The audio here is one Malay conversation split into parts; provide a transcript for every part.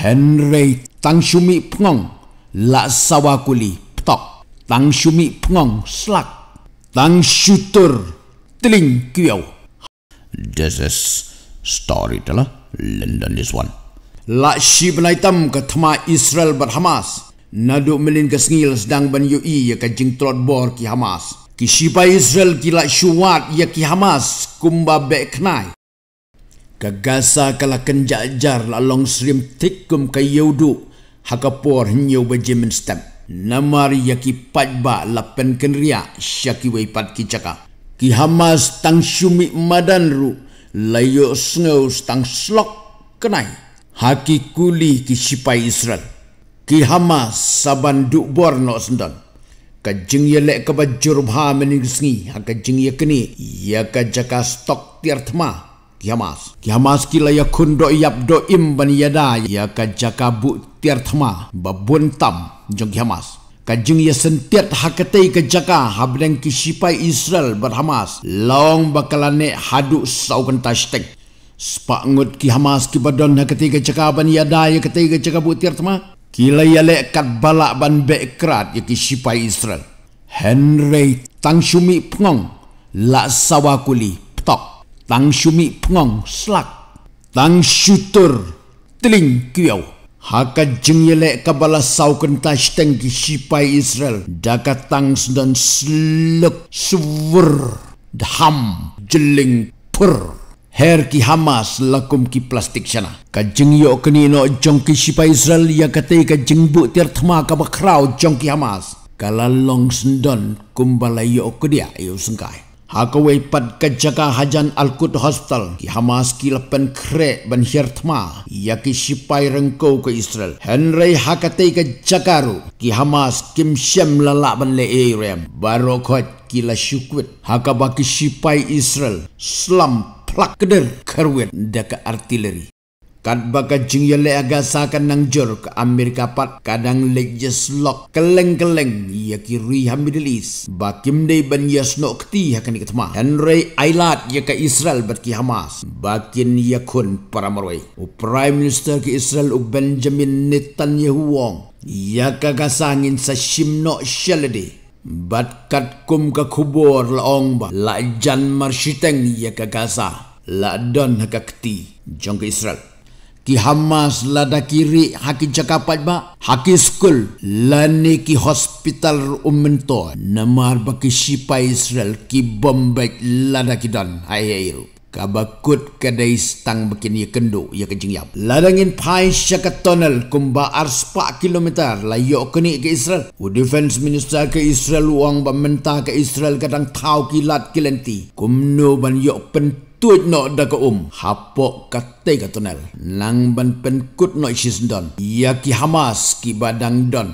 Henry Tang Shumi Pengong Lak Sawakuli Kuli Ptok Tang Shumi Pengong Slak Tang Shutur Teling Kiyau This is story telah London this one Lak Shib Naitam Ketama Israel Berhamas Naduk Melin Kesengil Sedang Ben Yui Ya Kajing Trot Bor Ki Hamas Kishipa Israel ki lak Shuwat Ya Ki Hamas Kumba Beknai Kagasa kala kenjajar la long srim tikum ka yudu hakapor hinyo bejimen step. Namar yaki pajba lapen kenria syaki weipat kicaka. Ki hamas tang syumi madanru layo sengau tang slok kenai. Haki kuli ki sipai Israel. Ki hamas saban duk bor no sendon. Kajeng ye lek kebajur bha meningsngi. Haka jeng ye kini. Ya kajaka stok tiartma. Kiamas, Kiamas kila ya kundo iap do im ban yada ya kajaka bu tiar thama babun tam jong Tiamas. Kajung ya sentiat hakatai kajaka habdeng kisipai Israel berhamas. Long bakalane haduk sau kentashtek. Sepak ngut ki Hamas ki badon na ketiga cakap yada ya ketiga cakap butir tema. Kila ya lekat balak ban bekrat ya kisipai Israel. Henry tang sumi pengong lak sawakuli ptok tang sumi pengong selak, tang shooter tling kiau haka jeng yelek kabala sau kenta shteng ki sipai israel daka tang sudan slek suwer dham jeling per Her ki Hamas lakum ki plastik sana. Kajeng yo kini no jong ki sipai Israel ya kata ika jeng buk tiar thma kabakrau jong ki Hamas. Kalalong sendon kumbala yo kedia yo sengkai. Hakawai pat kajaka hajan Alkut Hospital ki Hamas ki lapan kre ban hirtma ya ki sipai rengko ke Israel. Henry hakatai ke jakaru ki Hamas kim shem lalak ban le Eirem. Baru kot ki la syukwit hakabaki sipai Israel slam plak keder kerwin deka artileri kat baka jingye le aga sakan nang jur ke Amerika pat kadang le just lock keleng keleng ya ki ri ha Middle East bakim de ban yes no kti ha kan ikat Henry Ailat ya ke Israel bat ki Hamas bakin ya kun para marwai u Prime Minister ke Israel u Benjamin Netanyahu wong ya ke gasangin sa shimno shelede bat kat kum ke kubur la ong ba la jan marshiteng ya ke gasa la don ha ke kti jong ke Israel ki Hamas lada kiri hakin cakapat ba hakin skul lani ni ki hospital umento namar ba ki sipa Israel ki bombek la kidan hai hai ru kabakut kada istang bikin ye kendo ye kencing yap ladangin pai syaka tunnel kumba ars kilometer km la yo kini ke Israel u defense minister ke Israel uang ba ke Israel kadang tau kilat kilenti kumno ban yo pent tuit nak daka um hapok katai kat tunnel nang ban penkut nak isis don ia ki hamas ki badang don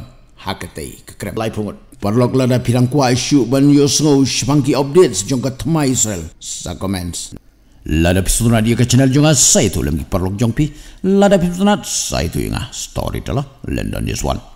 hakatai kekrem lai pungut Parlok lada pirang kuah isu ban yo sengau sepangki update sejong ke tema Israel sa komens lada pisutunat dia ke channel jonga saya tu lemki parlok jong pi lada pisutunat saya tu inga story telah London is one